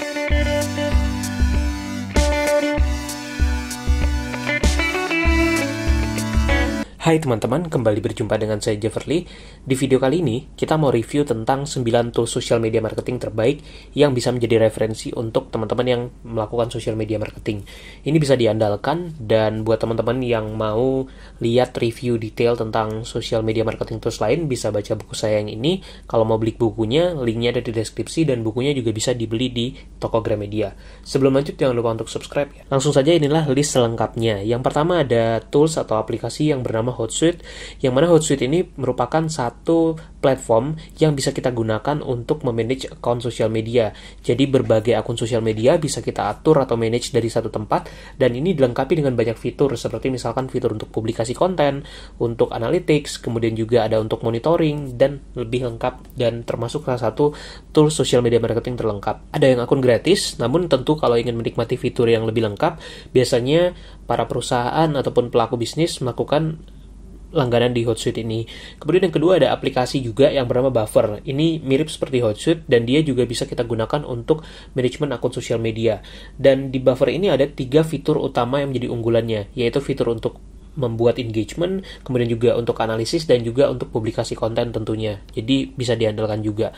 Thank you. Hai teman-teman, kembali berjumpa dengan saya Jeverly. Di video kali ini, kita mau review tentang 9 tools social media marketing terbaik yang bisa menjadi referensi untuk teman-teman yang melakukan social media marketing. Ini bisa diandalkan dan buat teman-teman yang mau lihat review detail tentang social media marketing tools lain, bisa baca buku saya yang ini. Kalau mau beli bukunya, linknya ada di deskripsi dan bukunya juga bisa dibeli di toko Gramedia. Sebelum lanjut, jangan lupa untuk subscribe ya. Langsung saja inilah list selengkapnya. Yang pertama ada tools atau aplikasi yang bernama Hootsuite, yang mana Hootsuite ini merupakan satu platform yang bisa kita gunakan untuk memanage akun sosial media. Jadi berbagai akun sosial media bisa kita atur atau manage dari satu tempat dan ini dilengkapi dengan banyak fitur seperti misalkan fitur untuk publikasi konten, untuk analytics, kemudian juga ada untuk monitoring dan lebih lengkap dan termasuk salah satu tools sosial media marketing terlengkap. Ada yang akun gratis, namun tentu kalau ingin menikmati fitur yang lebih lengkap, biasanya para perusahaan ataupun pelaku bisnis melakukan langganan di Hotsuite ini. Kemudian yang kedua ada aplikasi juga yang bernama Buffer. Ini mirip seperti Hotsuite dan dia juga bisa kita gunakan untuk manajemen akun sosial media. Dan di Buffer ini ada tiga fitur utama yang menjadi unggulannya, yaitu fitur untuk membuat engagement, kemudian juga untuk analisis dan juga untuk publikasi konten tentunya. Jadi bisa diandalkan juga.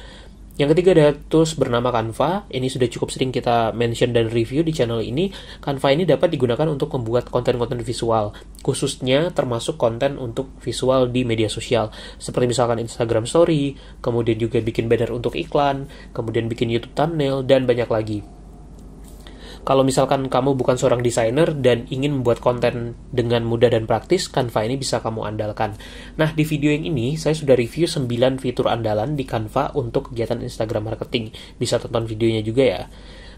Yang ketiga ada tools bernama Canva. Ini sudah cukup sering kita mention dan review di channel ini. Canva ini dapat digunakan untuk membuat konten-konten visual, khususnya termasuk konten untuk visual di media sosial, seperti misalkan Instagram Story, kemudian juga bikin banner untuk iklan, kemudian bikin YouTube thumbnail, dan banyak lagi. Kalau misalkan kamu bukan seorang desainer dan ingin membuat konten dengan mudah dan praktis, Canva ini bisa kamu andalkan. Nah, di video yang ini saya sudah review 9 fitur andalan di Canva untuk kegiatan Instagram marketing. Bisa tonton videonya juga ya.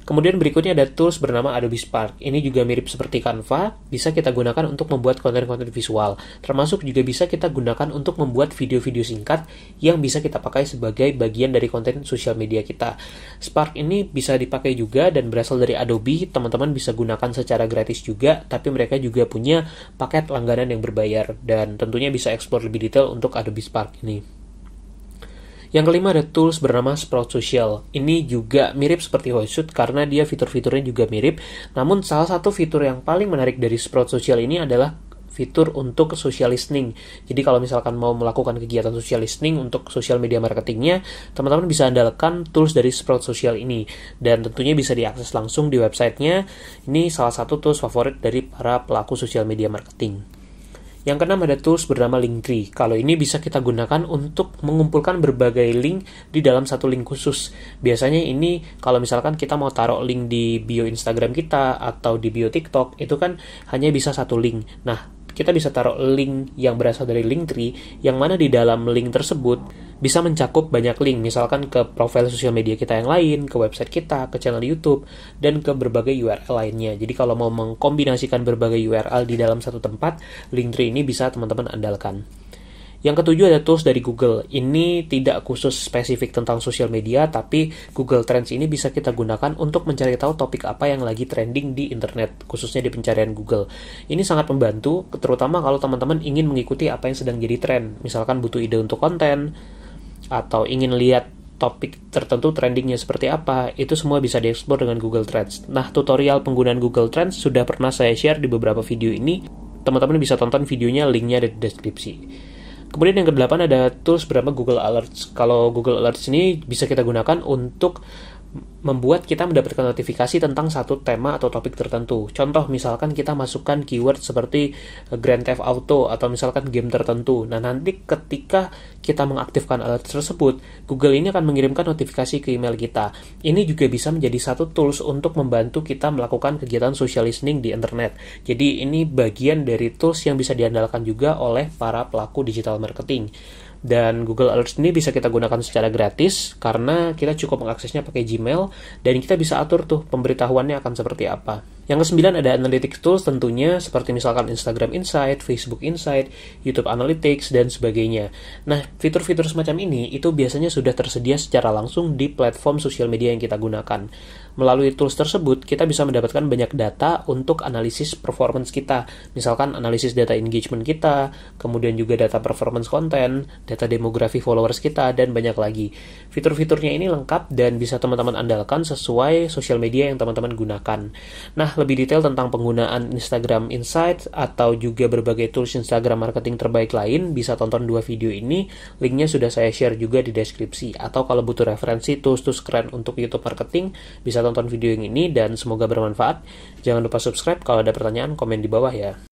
Kemudian berikutnya ada tools bernama Adobe Spark. Ini juga mirip seperti Canva, bisa kita gunakan untuk membuat konten-konten visual. Termasuk juga bisa kita gunakan untuk membuat video-video singkat yang bisa kita pakai sebagai bagian dari konten sosial media kita. Spark ini bisa dipakai juga dan berasal dari Adobe, teman-teman bisa gunakan secara gratis juga, tapi mereka juga punya paket langganan yang berbayar dan tentunya bisa explore lebih detail untuk Adobe Spark ini. Yang kelima ada tools bernama Sprout Social. Ini juga mirip seperti Hootsuite karena dia fitur-fiturnya juga mirip. Namun salah satu fitur yang paling menarik dari Sprout Social ini adalah fitur untuk social listening. Jadi kalau misalkan mau melakukan kegiatan social listening untuk social media marketingnya, teman-teman bisa andalkan tools dari Sprout Social ini. Dan tentunya bisa diakses langsung di websitenya. Ini salah satu tools favorit dari para pelaku social media marketing. Yang keenam ada tools bernama Linktree. Kalau ini bisa kita gunakan untuk mengumpulkan berbagai link di dalam satu link khusus. Biasanya ini kalau misalkan kita mau taruh link di bio Instagram kita atau di bio TikTok, itu kan hanya bisa satu link. Nah, kita bisa taruh link yang berasal dari link Linktree yang mana di dalam link tersebut bisa mencakup banyak link misalkan ke profil sosial media kita yang lain, ke website kita, ke channel YouTube dan ke berbagai URL lainnya. Jadi kalau mau mengkombinasikan berbagai URL di dalam satu tempat, link Linktree ini bisa teman-teman andalkan. Yang ketujuh ada tools dari Google. Ini tidak khusus spesifik tentang sosial media, tapi Google Trends ini bisa kita gunakan untuk mencari tahu topik apa yang lagi trending di internet, khususnya di pencarian Google. Ini sangat membantu, terutama kalau teman-teman ingin mengikuti apa yang sedang jadi trend. Misalkan butuh ide untuk konten, atau ingin lihat topik tertentu trendingnya seperti apa, itu semua bisa dieksplor dengan Google Trends. Nah, tutorial penggunaan Google Trends sudah pernah saya share di beberapa video ini. Teman-teman bisa tonton videonya, linknya ada di deskripsi. Kemudian yang kedelapan ada tools bernama Google Alerts. Kalau Google Alerts ini bisa kita gunakan untuk membuat kita mendapatkan notifikasi tentang satu tema atau topik tertentu. Contoh misalkan kita masukkan keyword seperti eh, Grand Theft Auto atau misalkan game tertentu. Nah, nanti ketika kita mengaktifkan alert tersebut, Google ini akan mengirimkan notifikasi ke email kita. Ini juga bisa menjadi satu tools untuk membantu kita melakukan kegiatan social listening di internet. Jadi ini bagian dari tools yang bisa diandalkan juga oleh para pelaku digital marketing. Dan Google Alerts ini bisa kita gunakan secara gratis karena kita cukup mengaksesnya pakai Gmail dan kita bisa atur tuh pemberitahuannya akan seperti apa. Yang kesembilan ada analytics tools tentunya seperti misalkan Instagram Insight, Facebook Insight, YouTube Analytics dan sebagainya. Nah, fitur-fitur semacam ini itu biasanya sudah tersedia secara langsung di platform sosial media yang kita gunakan. Melalui tools tersebut, kita bisa mendapatkan banyak data untuk analisis performance kita. Misalkan analisis data engagement kita, kemudian juga data performance konten, data demografi followers kita dan banyak lagi. Fitur-fiturnya ini lengkap dan bisa teman-teman andalkan sesuai sosial media yang teman-teman gunakan. Nah, lebih detail tentang penggunaan Instagram Insights atau juga berbagai tools Instagram marketing terbaik lain, bisa tonton dua video ini. Linknya sudah saya share juga di deskripsi. Atau kalau butuh referensi tools-tools keren untuk YouTube marketing, bisa tonton video yang ini dan semoga bermanfaat. Jangan lupa subscribe kalau ada pertanyaan, komen di bawah ya.